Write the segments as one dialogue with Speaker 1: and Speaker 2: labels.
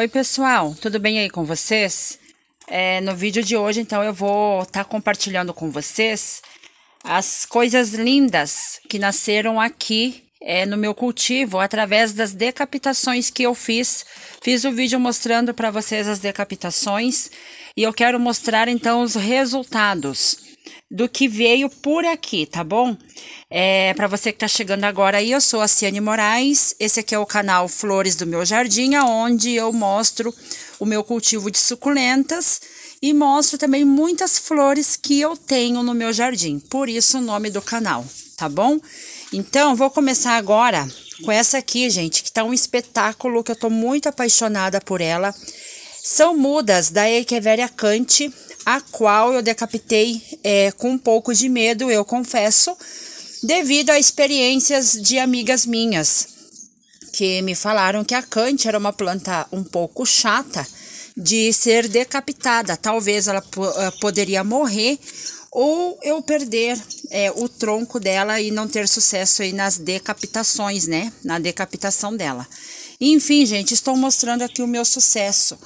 Speaker 1: Oi pessoal, tudo bem aí com vocês? É, no vídeo de hoje então eu vou estar tá compartilhando com vocês as coisas lindas que nasceram aqui é, no meu cultivo através das decapitações que eu fiz. Fiz o um vídeo mostrando para vocês as decapitações e eu quero mostrar então os resultados do que veio por aqui, tá bom? É, para você que está chegando agora aí, eu sou a Ciane Moraes, esse aqui é o canal Flores do Meu Jardim, onde eu mostro o meu cultivo de suculentas e mostro também muitas flores que eu tenho no meu jardim, por isso o nome do canal, tá bom? Então, vou começar agora com essa aqui, gente, que tá um espetáculo, que eu tô muito apaixonada por ela. São mudas da Echeveria Cante, a qual eu decapitei é, com um pouco de medo, eu confesso, devido a experiências de amigas minhas, que me falaram que a cante era uma planta um pouco chata de ser decapitada. Talvez ela eh, poderia morrer ou eu perder é, o tronco dela e não ter sucesso aí nas decapitações, né? Na decapitação dela. Enfim, gente, estou mostrando aqui o meu sucesso.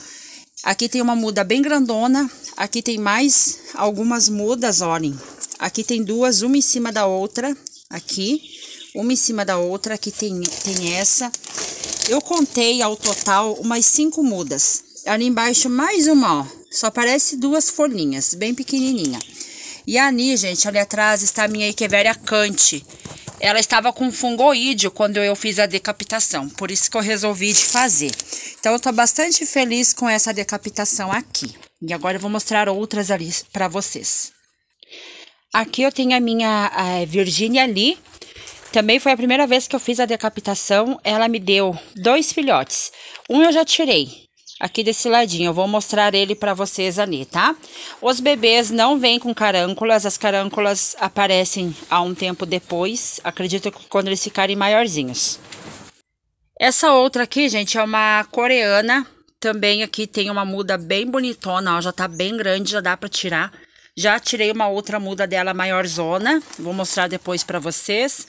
Speaker 1: Aqui tem uma muda bem grandona, aqui tem mais algumas mudas, olhem. Aqui tem duas, uma em cima da outra, aqui, uma em cima da outra, aqui tem, tem essa. Eu contei ao total umas cinco mudas. Ali embaixo mais uma, ó, só parece duas folhinhas, bem pequenininha. E ali, gente, ali atrás está a minha Echeveria Cante, ela estava com fungoídeo quando eu fiz a decapitação, por isso que eu resolvi de fazer. Então, eu tô bastante feliz com essa decapitação aqui. E agora eu vou mostrar outras ali para vocês. Aqui eu tenho a minha a eh, Virginia ali. Também foi a primeira vez que eu fiz a decapitação. Ela me deu dois filhotes. Um eu já tirei, aqui desse ladinho. Eu vou mostrar ele para vocês ali, tá? Os bebês não vêm com carânculas, as carânculas aparecem há um tempo depois, acredito que quando eles ficarem maiorzinhos. Essa outra aqui, gente, é uma coreana, também aqui tem uma muda bem bonitona, ó, já tá bem grande, já dá para tirar. Já tirei uma outra muda dela maiorzona, vou mostrar depois para vocês.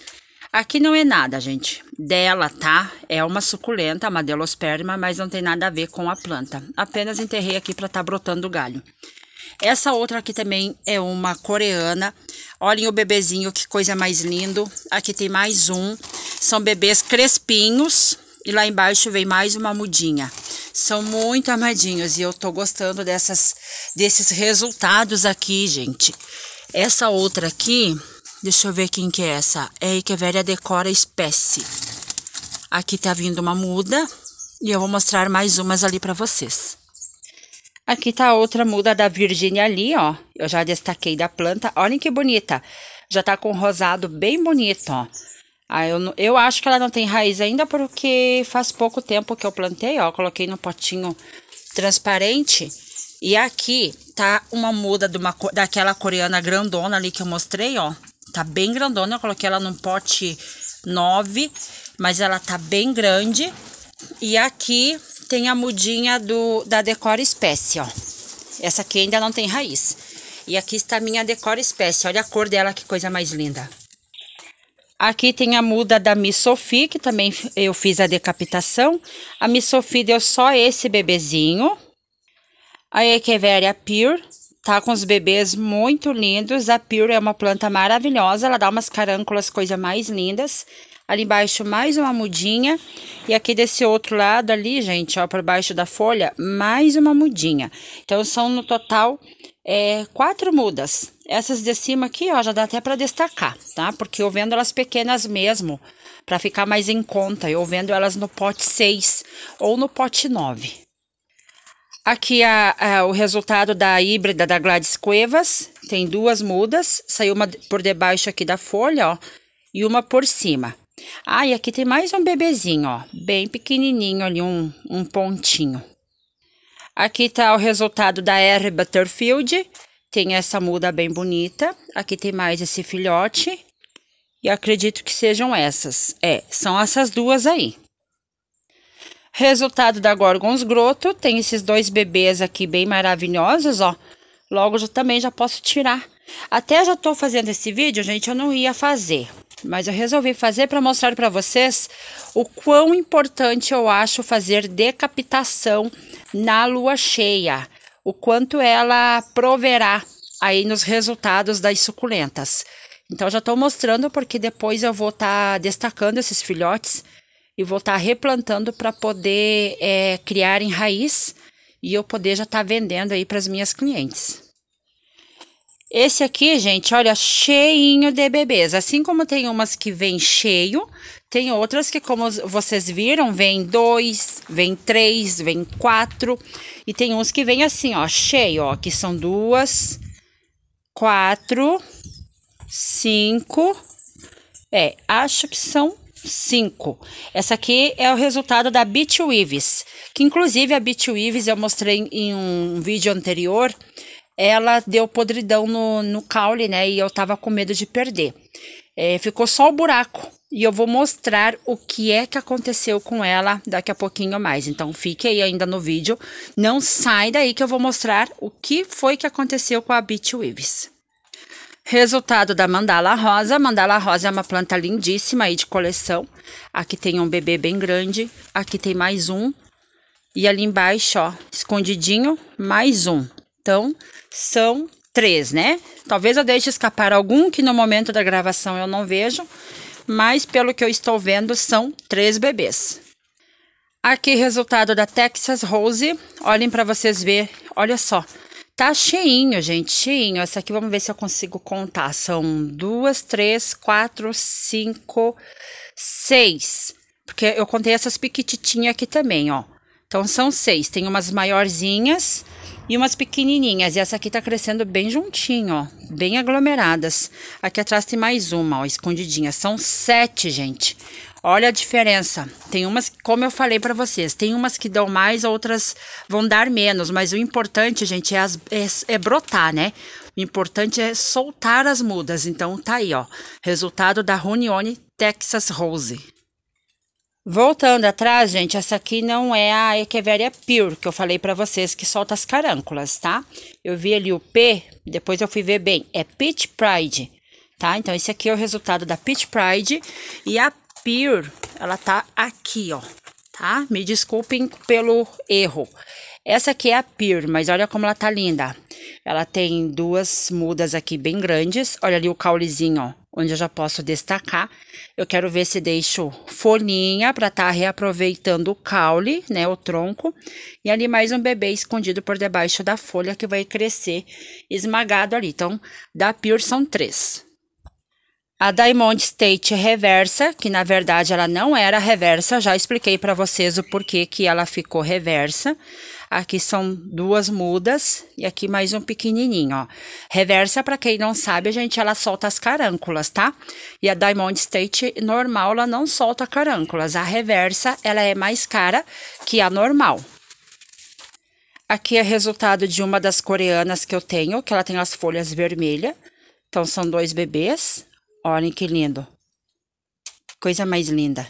Speaker 1: Aqui não é nada, gente. Dela, tá? É uma suculenta, uma delosperma, mas não tem nada a ver com a planta. Apenas enterrei aqui para estar tá brotando galho. Essa outra aqui também é uma coreana. Olhem o bebezinho, que coisa mais lindo. Aqui tem mais um. São bebês crespinhos. E lá embaixo vem mais uma mudinha. São muito amadinhos e eu tô gostando dessas, desses resultados aqui, gente. Essa outra aqui, Deixa eu ver quem que é essa. É Echeveria decora espécie. Aqui tá vindo uma muda. E eu vou mostrar mais umas ali para vocês. Aqui tá outra muda da Virgínia ali, ó. Eu já destaquei da planta. Olhem que bonita. Já tá com rosado bem bonito, ó. Ah, eu, eu acho que ela não tem raiz ainda porque faz pouco tempo que eu plantei, ó. Coloquei no potinho transparente. E aqui tá uma muda de uma, daquela coreana grandona ali que eu mostrei, ó. Tá bem grandona, eu coloquei ela num pote 9, mas ela tá bem grande. E aqui tem a mudinha do, da Decora Espécie, ó. Essa aqui ainda não tem raiz. E aqui está a minha Decora Espécie, olha a cor dela, que coisa mais linda. Aqui tem a muda da Miss Sophie, que também eu fiz a decapitação. A Miss Sophie deu só esse bebezinho. A Echeveria Pure, Tá com os bebês muito lindos. A Pure é uma planta maravilhosa. Ela dá umas carâncolas, coisa mais lindas. Ali embaixo, mais uma mudinha. E aqui desse outro lado ali, gente, ó, por baixo da folha, mais uma mudinha. Então, são no total é, quatro mudas. Essas de cima aqui, ó, já dá até para destacar, tá? Porque eu vendo elas pequenas mesmo, para ficar mais em conta. Eu vendo elas no pote 6 ou no pote 9, Aqui a, a, o resultado da híbrida da Gladys Cuevas. Tem duas mudas. Saiu uma por debaixo aqui da folha, ó. E uma por cima. Ah, e aqui tem mais um bebezinho, ó. Bem pequenininho ali, um, um pontinho. Aqui tá o resultado da R Butterfield. Tem essa muda bem bonita. Aqui tem mais esse filhote. E acredito que sejam essas. É, são essas duas aí. Resultado da Gorgons Groto, tem esses dois bebês aqui bem maravilhosos, ó. Logo eu também já posso tirar. Até já tô fazendo esse vídeo, gente, eu não ia fazer. Mas eu resolvi fazer para mostrar para vocês o quão importante eu acho fazer decapitação na lua cheia. O quanto ela proverá aí nos resultados das suculentas. Então já estou mostrando porque depois eu vou estar tá destacando esses filhotes e vou estar tá replantando para poder é, criar em raiz e eu poder já estar tá vendendo aí para as minhas clientes. Esse aqui, gente, olha, cheinho de bebês. Assim como tem umas que vem cheio, tem outras que, como vocês viram, vem dois, vem três, vem quatro. E tem uns que vem assim, ó, cheio, ó. Que são duas, quatro, cinco. É, acho que são 5. Essa aqui é o resultado da Weaves, que inclusive a Weaves eu mostrei em um vídeo anterior, ela deu podridão no, no caule, né? E eu tava com medo de perder. É, ficou só o buraco. E eu vou mostrar o que é que aconteceu com ela daqui a pouquinho mais. Então, fique aí ainda no vídeo. Não sai daí que eu vou mostrar o que foi que aconteceu com a Beach Weaves. Resultado da mandala rosa. mandala rosa é uma planta lindíssima aí de coleção. Aqui tem um bebê bem grande. Aqui tem mais um. E ali embaixo, ó, escondidinho, mais um. Então, são três, né? Talvez eu deixe escapar algum que no momento da gravação eu não vejo. Mas, pelo que eu estou vendo, são três bebês. Aqui, resultado da Texas Rose. Olhem para vocês ver. Olha só Tá cheinho, gente, cheinho. Essa aqui, vamos ver se eu consigo contar. São duas, três, quatro, cinco, seis. Porque eu contei essas piquititinhas aqui também, ó. Então, são seis. Tem umas maiorzinhas e umas pequenininhas. E essa aqui tá crescendo bem juntinho, ó. Bem aglomeradas. Aqui atrás tem mais uma, ó, escondidinha. São sete, gente. Olha a diferença. Tem umas, como eu falei para vocês, tem umas que dão mais, outras vão dar menos. Mas o importante, gente, é, as, é, é brotar, né? O importante é soltar as mudas. Então tá aí, ó. Resultado da Runione Texas Rose. Voltando atrás, gente, essa aqui não é a Echeveria Pure, que eu falei para vocês, que solta as carâncolas, tá? Eu vi ali o P, depois eu fui ver bem, é Peach Pride, tá? Então, esse aqui é o resultado da Peach Pride. E a Peer, ela tá aqui, ó, tá? Me desculpem pelo erro. Essa aqui é a Peer, mas olha como ela tá linda. Ela tem duas mudas aqui bem grandes. Olha ali o caulezinho, ó, onde eu já posso destacar. Eu quero ver se deixo folhinha para estar tá reaproveitando o caule, né, o tronco. E ali mais um bebê escondido por debaixo da folha que vai crescer esmagado ali. Então, da Pure são três. A Diamond State reversa, que na verdade ela não era reversa, já expliquei para vocês o porquê que ela ficou reversa. Aqui são duas mudas e aqui mais um pequenininho, ó. Reversa, para quem não sabe, a gente, ela solta as carânculas, tá? E a Diamond State normal, ela não solta carânculas. A reversa, ela é mais cara que a normal. Aqui é resultado de uma das coreanas que eu tenho, que ela tem as folhas vermelhas. Então, são dois bebês, Olhem que lindo. Coisa mais linda.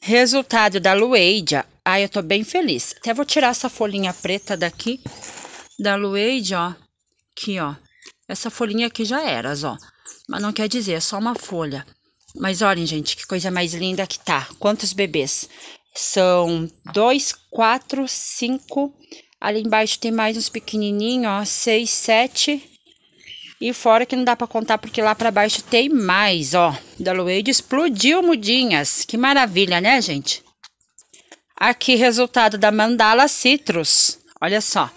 Speaker 1: Resultado da Lueidia. Ah, eu tô bem feliz. Até vou tirar essa folhinha preta daqui da Lueidia, ó. Aqui, ó. Essa folhinha aqui já era, ó. Mas não quer dizer, é só uma folha. Mas olhem, gente, que coisa mais linda que tá. Quantos bebês? São dois, quatro, cinco. Ali embaixo tem mais uns pequenininhos, ó. Seis, sete, e fora que não dá para contar porque lá para baixo tem mais, ó. Da Luade explodiu mudinhas. Que maravilha, né, gente? Aqui resultado da mandala citrus. Olha só.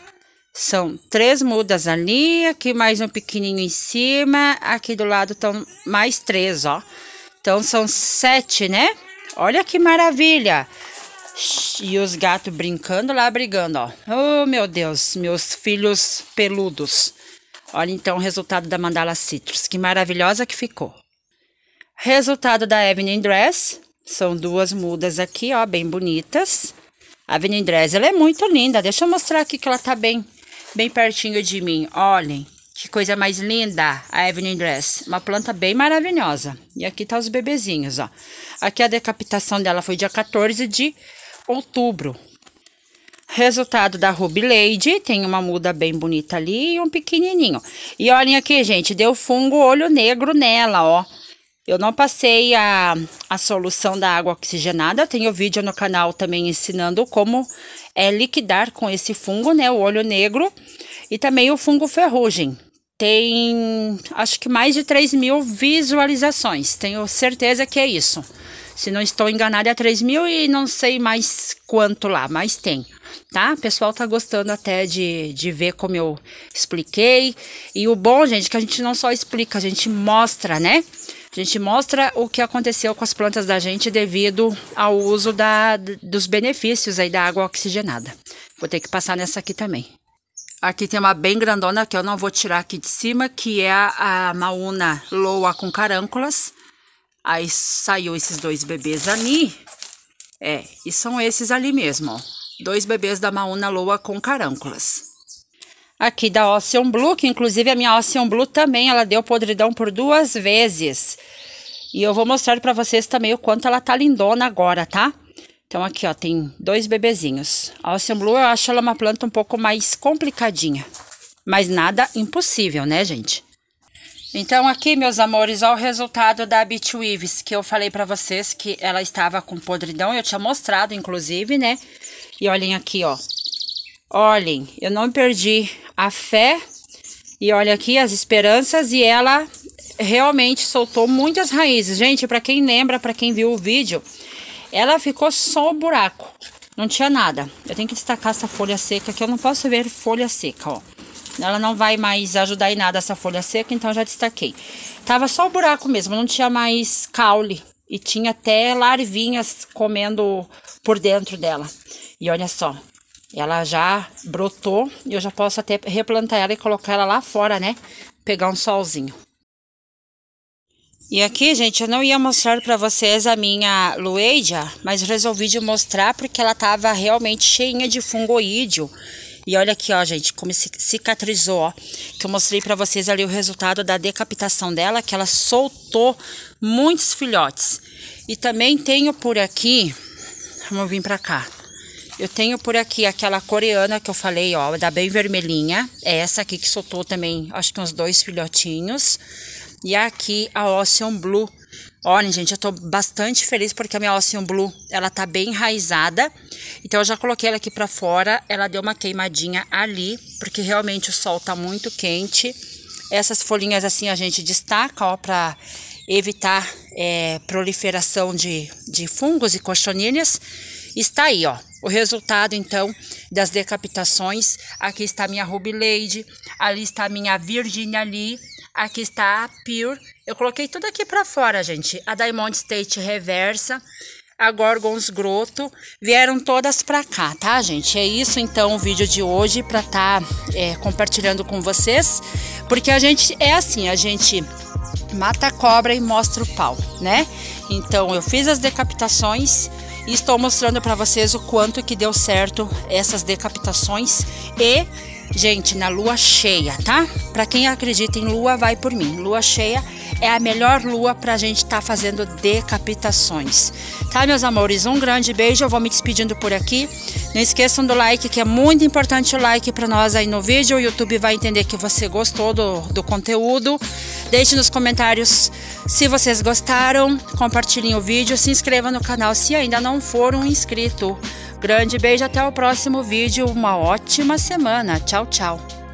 Speaker 1: São três mudas ali, aqui mais um pequenininho em cima, aqui do lado estão mais três, ó. Então são sete, né? Olha que maravilha! E os gatos brincando lá, brigando, ó. Oh, meu Deus, meus filhos peludos. Olha então o resultado da mandala citrus, que maravilhosa que ficou. Resultado da Evening Dress, são duas mudas aqui, ó, bem bonitas. A Evening Dress, ela é muito linda, deixa eu mostrar aqui que ela tá bem, bem pertinho de mim, olhem. Que coisa mais linda, a Evening Dress. Uma planta bem maravilhosa. E aqui tá os bebezinhos, ó. Aqui a decapitação dela foi dia 14 de outubro. Resultado da Ruby Lady, tem uma muda bem bonita ali e um pequenininho. E olhem aqui, gente, deu fungo olho negro nela, ó. Eu não passei a, a solução da água oxigenada, tenho vídeo no canal também ensinando como é liquidar com esse fungo, né, o olho negro. E também o fungo ferrugem, tem acho que mais de 3 mil visualizações. Tenho certeza que é isso. Se não estou enganada, é 3 mil e não sei mais quanto lá, mas tem tá? O pessoal tá gostando até de, de ver como eu expliquei. E o bom, gente, é que a gente não só explica, a gente mostra, né? A gente mostra o que aconteceu com as plantas da gente devido ao uso da, dos benefícios aí da água oxigenada. Vou ter que passar nessa aqui também. Aqui tem uma bem grandona que eu não vou tirar aqui de cima, que é a, mauna loa com carânculas. Aí saiu esses dois bebês ali. É, e são esses ali mesmo, ó dois bebês da Mauna Loa com carâncolas. Aqui da Ocean Blue, que inclusive a minha Ocean Blue também, ela deu podridão por duas vezes. E eu vou mostrar para vocês também o quanto ela tá lindona agora, tá? Então aqui, ó, tem dois bebezinhos. A Ocean Blue eu acho ela uma planta um pouco mais complicadinha. Mas nada impossível, né, gente? Então, aqui, meus amores, olha o resultado da Beach Weaves, que eu falei pra vocês que ela estava com podridão. Eu tinha mostrado, inclusive, né? E olhem aqui, ó. Olhem, eu não perdi a fé. E olha aqui as esperanças. E ela realmente soltou muitas raízes. Gente, pra quem lembra, pra quem viu o vídeo, ela ficou só o buraco. Não tinha nada. Eu tenho que destacar essa folha seca, que eu não posso ver folha seca, ó. Ela não vai mais ajudar em nada essa folha seca, então já destaquei. Tava só o buraco mesmo, não tinha mais caule. E tinha até larvinhas comendo por dentro dela. E olha só, ela já brotou e eu já posso até replantar ela e colocar ela lá fora, né? Pegar um solzinho. E aqui, gente, eu não ia mostrar para vocês a minha lueidia, mas resolvi de mostrar porque ela tava realmente cheinha de fungoídeo. E olha aqui, ó, gente, como cicatrizou, ó. Que eu mostrei para vocês ali o resultado da decapitação dela, que ela soltou muitos filhotes. E também tenho por aqui, vamos vir para cá. Eu tenho por aqui aquela coreana que eu falei, ó, da bem vermelhinha. É essa aqui que soltou também, acho que uns dois filhotinhos. E aqui a Ocean Blue, Olha, gente, eu tô bastante feliz porque a minha Ocean Blue, ela tá bem enraizada. Então, eu já coloquei ela aqui pra fora. Ela deu uma queimadinha ali, porque realmente o sol tá muito quente. Essas folhinhas assim a gente destaca, ó, pra evitar é, proliferação de, de fungos e cochonilhas. Está aí, ó, o resultado, então, das decapitações. Aqui está a minha Ruby Lady, ali está a minha Virginia Lee, Aqui está a Pure. Eu coloquei tudo aqui para fora, gente. A Diamond State Reversa, a Gorgons Grotto, Vieram todas para cá, tá, gente? É isso, então, o vídeo de hoje para estar tá, é, compartilhando com vocês. Porque a gente é assim, a gente mata a cobra e mostra o pau, né? Então, eu fiz as decapitações e estou mostrando para vocês o quanto que deu certo essas decapitações e Gente, na lua cheia, tá? Para quem acredita em lua, vai por mim. Lua cheia é a melhor lua para a gente estar tá fazendo decapitações. Tá, meus amores? Um grande beijo. Eu vou me despedindo por aqui. Não esqueçam do like, que é muito importante o like para nós aí no vídeo. O YouTube vai entender que você gostou do, do conteúdo. Deixe nos comentários se vocês gostaram. Compartilhem o vídeo. Se inscreva no canal se ainda não for um inscrito. Grande beijo, até o próximo vídeo. Uma ótima semana. Tchau, tchau.